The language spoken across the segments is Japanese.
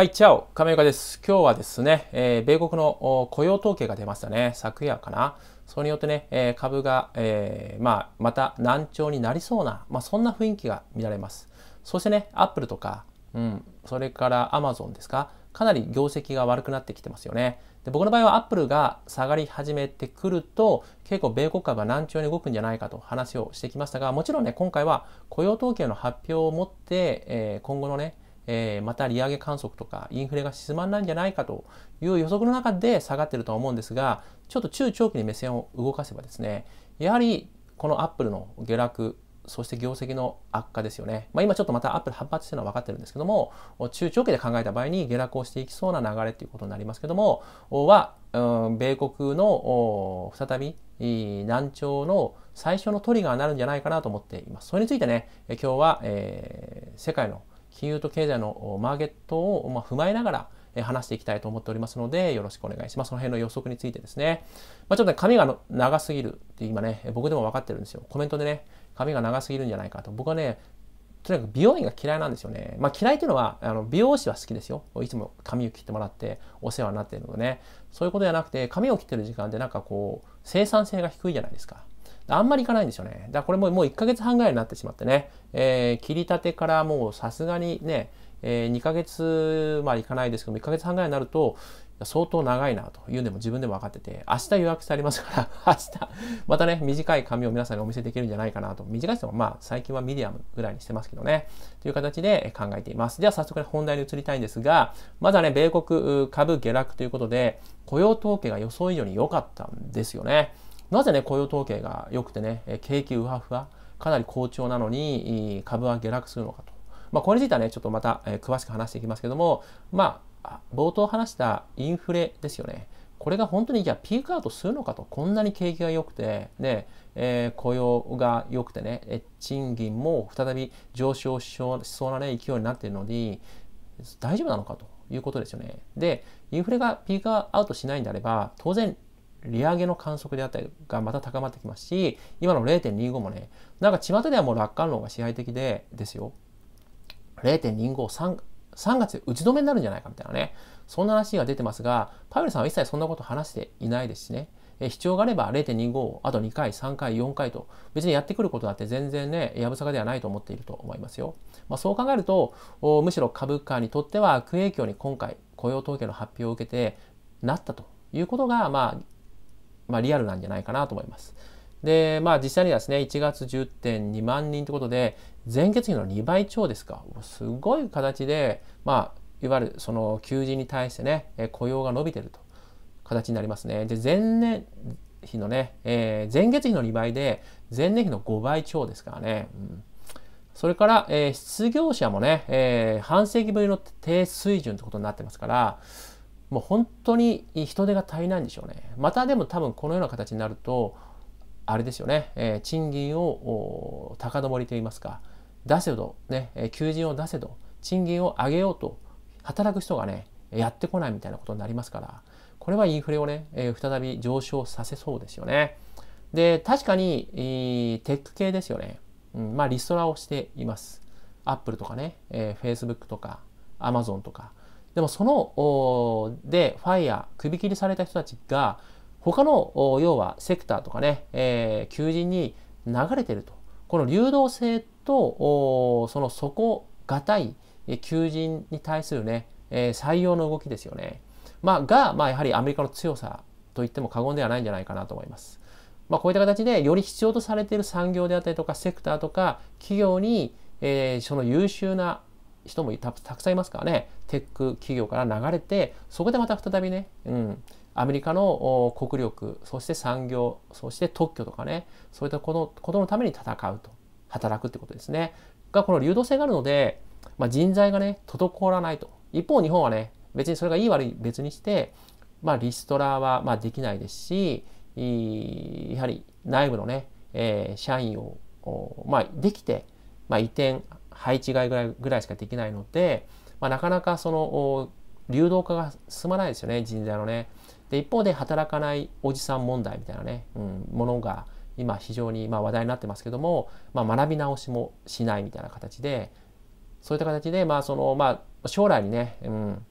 はい、チャオ、亀岡です。今日はですね、えー、米国の雇用統計が出ましたね。昨夜かな。それによってね、えー、株が、えー、まあ、また難聴になりそうな、まあ、そんな雰囲気が見られます。そしてね、アップルとか、うん、それからアマゾンですか、かなり業績が悪くなってきてますよね。で僕の場合はアップルが下がり始めてくると、結構米国株は難聴に動くんじゃないかと話をしてきましたが、もちろんね、今回は雇用統計の発表をもって、え今後のね、えー、また利上げ観測とかインフレが進まないんじゃないかという予測の中で下がってるとは思うんですがちょっと中長期に目線を動かせばですねやはりこのアップルの下落そして業績の悪化ですよね。まあ、今ちょっとまたアップル反発してるのは分かってるんですけども、中長期で考えた場合に下落をしていきそうな流れということになりますけども、は、うん、米国の再び難聴の最初のトリガーになるんじゃないかなと思っています。それについてね、今日は、えー、世界の金融と経済のマーケットを、ま踏まえながら、話していきたいと思っておりますので、よろしくお願いします。その辺の予測についてですね。まあ、ちょっと、ね、髪が長すぎるって今ね、僕でも分かってるんですよ。コメントでね、髪が長すぎるんじゃないかと。僕はね、とにかく美容院が嫌いなんですよね。まあ嫌いというのは、あの美容師は好きですよ。いつも髪を切ってもらってお世話になっているのでね。そういうことじゃなくて、髪を切ってる時間でなんかこう、生産性が低いじゃないですか。あんまりいかないんですよね。だからこれももう1ヶ月半ぐらいになってしまってね、えー、切り立てからもうさすがにね、えー、2ヶ月まあいかないですけども、1ヶ月半ぐらいになると、相当長いなというのも自分でも分かってて、明日予約してありますから、明日、またね、短い紙を皆さんにお見せできるんじゃないかなと。短い人もまあ、最近はミディアムぐらいにしてますけどね。という形で考えています。では早速、ね、本題に移りたいんですが、まだね、米国株下落ということで、雇用統計が予想以上に良かったんですよね。なぜね、雇用統計が良くてね、景気うわふわ、かなり好調なのに株は下落するのかと。まあ、これについてはね、ちょっとまた、詳しく話していきますけども、まあ、冒頭話したインフレですよね。これが本当にじゃあピークアウトするのかと、こんなに景気が良くて、ね、えー、雇用が良くてね、賃金も再び上昇しそうな、ね、勢いになっているのに、大丈夫なのかということですよね。で、インフレがピークアウトしないんであれば、当然利上げの観測であったりがまた高まってきますし、今の0.25もね、なんか巷ではもう楽観論が支配的で、ですよ。0.25、3、月で打ち止めになるんじゃないかみたいなね、そんな話が出てますが、パウエルさんは一切そんなこと話していないですしね、え必要があれば0.25をあと2回、3回、4回と、別にやってくることだって全然ね、やぶさかではないと思っていると思いますよ。まあ、そう考えると、むしろ株価にとっては悪影響に今回、雇用統計の発表を受けてなったということが、まあ、まあ、リアルなんじゃないかなと思います。で、まあ実際にですね、1月10.2万人ということで、前月比の2倍超ですか。すごい形で、まあ、いわゆるその求人に対してね、雇用が伸びてると形になりますね。で、前年比のね、えー、前月比の2倍で、前年比の5倍超ですからね。うんそれから、えー、失業者もね、えー、半世紀ぶりの低水準ということになってますから、もう本当に人手が足りないんでしょうね。またでも多分このような形になると、あれですよね、えー、賃金を高止まりといいますか、出せど、ね、求人を出せど、賃金を上げようと、働く人がね、やってこないみたいなことになりますから、これはインフレをね、えー、再び上昇させそうですよね。で、確かに、えー、テック系ですよね。うん、まあ、リストラをしています。アップルとかね、えー、Facebook とか、Amazon とか、でもそのでファイヤー首切りされた人たちが他の要はセクターとかね、えー、求人に流れてるとこの流動性とその底堅い求人に対するね、えー、採用の動きですよね、まあ、が、まあ、やはりアメリカの強さと言っても過言ではないんじゃないかなと思います。まあ、こういった形でより必要とされている産業であったりとかセクターとか企業に、えー、その優秀な人もたくさんいますからねテック企業から流れてそこでまた再びね、うん、アメリカの国力そして産業そして特許とかねそういったことのために戦うと働くってことですねがこの流動性があるので、まあ、人材がね滞らないと一方日本はね別にそれがいい悪い別にして、まあ、リストラはまあできないですしやはり内部のね、えー、社員を、まあ、できて、まあ、移転配置換えぐらいぐらいしかできないので、まあ、なかなかその流動化が進まないですよね人材のね。で一方で働かないおじさん問題みたいなね、うん、ものが今非常にま話題になってますけども、まあ、学び直しもしないみたいな形でそういった形でまあそのまあ将来にね、うん、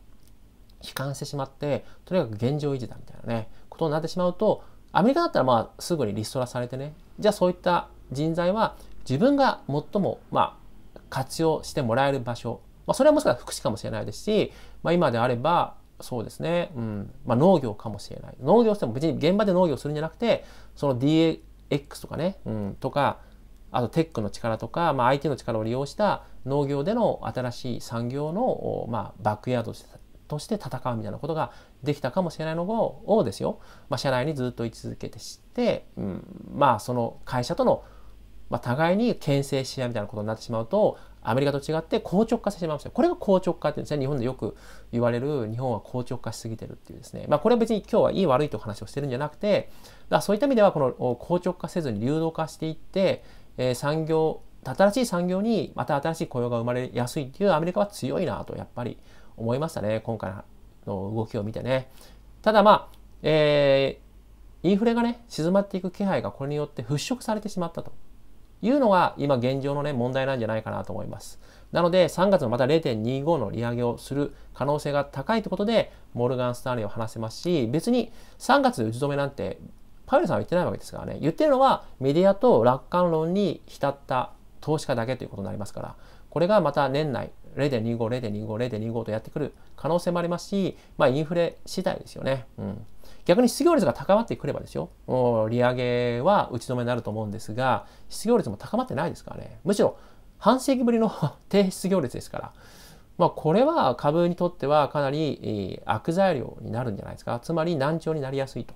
悲観してしまってとにかく現状維持だみたいなねことになってしまうとアメリカだったらまあすぐにリストラされてねじゃあそういった人材は自分が最もまあ活用してもらえる場所、まあ、それはもしかしたら福祉かもしれないですし、まあ、今であればそうですね、うんまあ、農業かもしれない農業しても別に現場で農業するんじゃなくてその DX とかね、うん、とかあとテックの力とか、まあ、IT の力を利用した農業での新しい産業の、まあ、バックヤードとして戦うみたいなことができたかもしれないのをですよ、まあ、社内にずっと居続けてして、うん、まあその会社とのまあ、互いに牽制し合いみたいなことになってしまうとアメリカと違って硬直化してしまうんですよ。これが硬直化っていうんですね。日本でよく言われる日本は硬直化しすぎてるっていうですね。まあこれは別に今日はいい悪いという話をしてるんじゃなくて、だそういった意味ではこの硬直化せずに流動化していって、えー、産業、新しい産業にまた新しい雇用が生まれやすいっていうアメリカは強いなとやっぱり思いましたね。今回の動きを見てね。ただまあ、えー、インフレがね、静まっていく気配がこれによって払拭されてしまったと。いうのが今現状のね問題なんじゃないかなと思います。なので3月もまた0.25の利上げをする可能性が高いということでモルガン・スターリンを話せますし別に3月打ち止めなんてパウエルさんは言ってないわけですからね言ってるのはメディアと楽観論に浸った投資家だけということになりますからこれがまた年内0.25、0.25、0.25とやってくる可能性もありますし、まあ、インフレ次第ですよね。うん逆に失業率が高まってくればですよ、利上げは打ち止めになると思うんですが、失業率も高まってないですからね。むしろ半世紀ぶりの低失業率ですから、まあ、これは株にとってはかなり悪材料になるんじゃないですか。つまり難聴になりやすいと。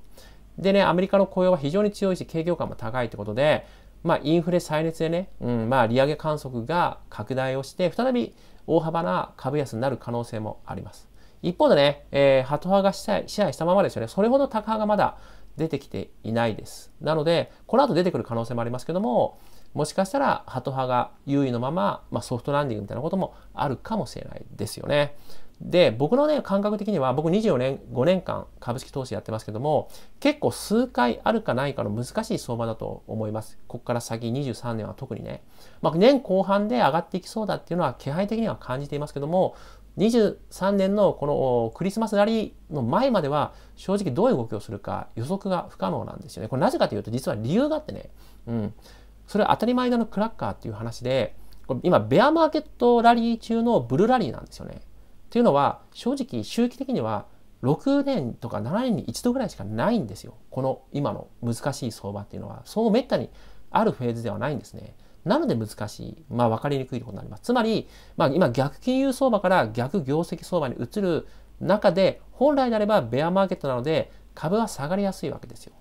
でね、アメリカの雇用は非常に強いし、景況感も高いということで、まあ、インフレ再熱でね、うん、まあ、利上げ観測が拡大をして、再び大幅な株安になる可能性もあります。一方でね、えー、ハト派が支配したままですよね、それほどタカ派がまだ出てきていないです。なので、この後出てくる可能性もありますけども、もしかしたらハト派が優位のまま、まあ、ソフトランディングみたいなこともあるかもしれないですよね。で、僕のね、感覚的には、僕24年、5年間株式投資やってますけども、結構数回あるかないかの難しい相場だと思います。ここから先23年は特にね。まあ、年後半で上がっていきそうだっていうのは気配的には感じていますけども、23年のこのクリスマスラリーの前までは正直どういう動きをするか予測が不可能なんですよね。これなぜかというと実は理由があってね、うん、それは当たり前のクラッカーっていう話で今ベアマーケットラリー中のブルーラリーなんですよね。ていうのは正直周期的には6年とか7年に1度ぐらいしかないんですよ。この今の難しい相場っていうのはそうめったにあるフェーズではないんですね。なので難しい、まあ、分かりにくいことになります。つまり、まあ、今逆金融相場から逆業績相場に移る中で本来であればベアマーケットなので株は下がりやすいわけですよ。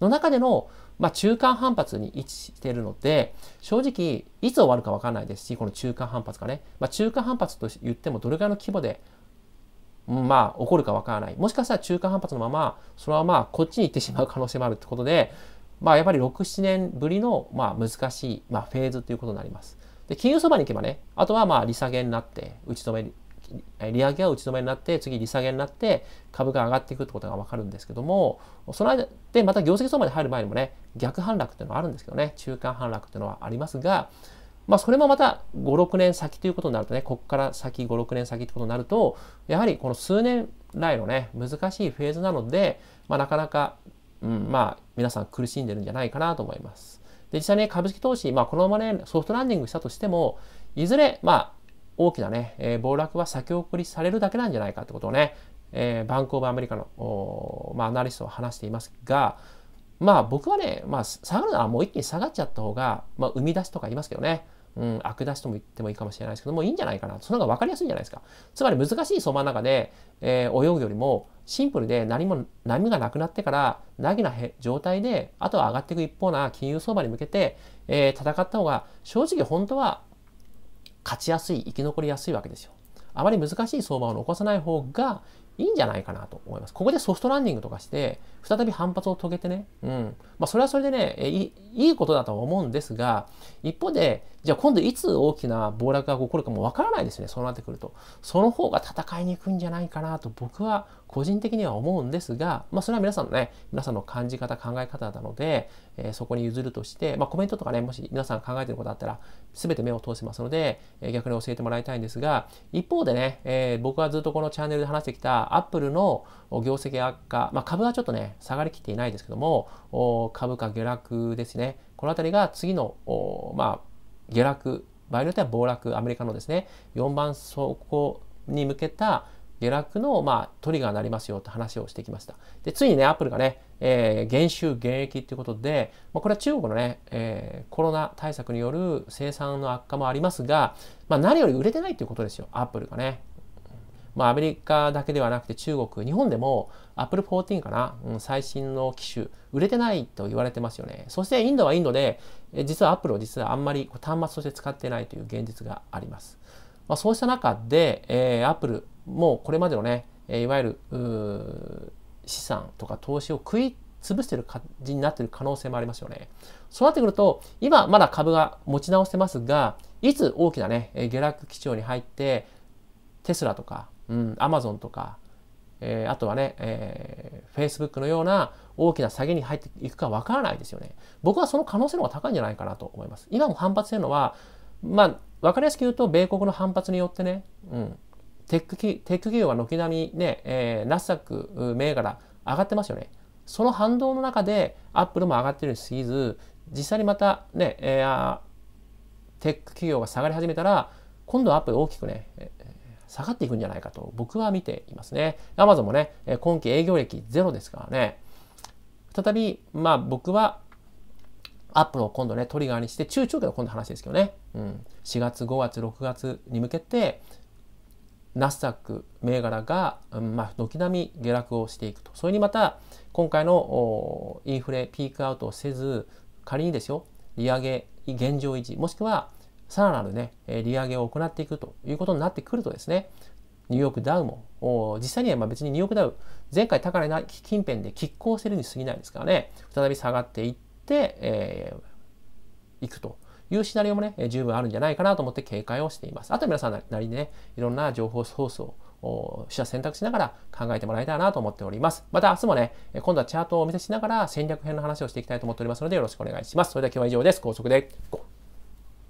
の中での、まあ、中間反発に位置しているので正直いつ終わるか分かんないですしこの中間反発がね、まあ、中間反発と言ってもどれぐらいの規模でまあ起こるか分からないもしかしたら中間反発のままそのままこっちに行ってしまう可能性もあるってことでまあ、やっぱり6、7年ぶりの、まあ、難しい、まあ、フェーズということになります。で、金融相場に行けばね、あとはまあ、利下げになって、打ち止め、利上げは打ち止めになって、次利下げになって、株が上がっていくということがわかるんですけども、その間でまた業績相場に入る前にもね、逆反落っていうのはあるんですけどね、中間反落っていうのはありますが、まあ、それもまた5、6年先ということになるとね、ここから先5、6年先ということになると、やはりこの数年来のね、難しいフェーズなので、まあ、なかなかうん、まあ、皆さん苦しんでるんじゃないかなと思います。で、実際ね、株式投資、まあ、このままね、ソフトランディングしたとしても、いずれ、まあ、大きなね、えー、暴落は先送りされるだけなんじゃないかってことをね、えー、バンクオブアメリカの、まあ、アナリストは話していますが、まあ僕はね、まあ下がるならもう一気に下がっちゃった方が、まあ生み出しとか言いますけどね、うん、悪出しとも言ってもいいかもしれないですけども、いいんじゃないかな。その方が分かりやすいんじゃないですか。つまり難しい相場の中で、えー、泳ぐよりも、シンプルで何も、波がなくなってから、なぎな状態で、あとは上がっていく一方な金融相場に向けて、えー、戦った方が、正直本当は、勝ちやすい、生き残りやすいわけですよ。あまり難しい相場を残さない方がいいんじゃないかなと思います。ここでソフトランディングとかして、再び反発を遂げてね、うん。まあ、それはそれでね、いいいことだと思うんですが、一方で、じゃあ今度いつ大きな暴落が起こるかもわからないですね。そうなってくると。その方が戦いにくいんじゃないかなと僕は個人的には思うんですが、まあそれは皆さんのね、皆さんの感じ方、考え方なので、えー、そこに譲るとして、まあコメントとかね、もし皆さん考えてることあったら、全て目を通しますので、えー、逆に教えてもらいたいんですが、一方でね、えー、僕はずっとこのチャンネルで話してきたアップルの業績悪化、まあ株はちょっとね、下がりきっていないですけども、株価下落ですね、この辺りが次の、まあ、下落、場合によっては暴落、アメリカのですね、4番走行に向けた下落の、まあ、トリガーになりますよって話をしてきました。で、ついにね、アップルがね、えー、減収減益ということで、まあ、これは中国のね、えー、コロナ対策による生産の悪化もありますが、まあ、何より売れてないということですよ、アップルがね。まあ、アメリカだけではなくて中国、日本でも Apple 14かな、うん、最新の機種、売れてないと言われてますよね。そしてインドはインドで、実は Apple を実はあんまり端末として使ってないという現実があります。まあ、そうした中で、えー、Apple もこれまでのね、いわゆる資産とか投資を食い潰してる感じになってる可能性もありますよね。そうなってくると、今まだ株が持ち直してますが、いつ大きなね、下落基調に入って、テスラとかうん、Amazon とか、えー、あとはね、えー、Facebook のような大きな下げに入っていくかわからないですよね。僕はその可能性の方が高いんじゃないかなと思います。今も反発してるのは、まあ、わかりやすく言うと、米国の反発によってね、うん、テックテック企業は軒並みね、えナスダック銘柄上がってますよね。その反動の中で、アップルも上がってるに過ぎず、実際にまたね、えー、テック企業が下がり始めたら、今度はアップル大きくね、下がっていくんじゃないかと僕は見ていますね。アマゾンもね、今期営業歴ゼロですからね。再び、まあ僕はアップルを今度ね、トリガーにして、中長期の今度話ですけどね、うん、4月、5月、6月に向けて、ナスダック銘柄が、うんまあ、軒並み下落をしていくと。それにまた、今回のインフレピークアウトをせず、仮にですよ、利上げ現状維持、もしくはさらなるね、利上げを行っていくということになってくるとですね、ニューヨークダウも、実際にはま別にニューヨークダウ、前回高値な近辺で拮抗してるに過ぎないですからね、再び下がっていって、えー、いくというシナリオもね、十分あるんじゃないかなと思って警戒をしています。あと皆さんなりにね、いろんな情報ソースを取捨選択しながら考えてもらいたいなと思っております。また明日もね、今度はチャートをお見せしながら戦略編の話をしていきたいと思っておりますのでよろしくお願いします。それでは今日は以上です。高速で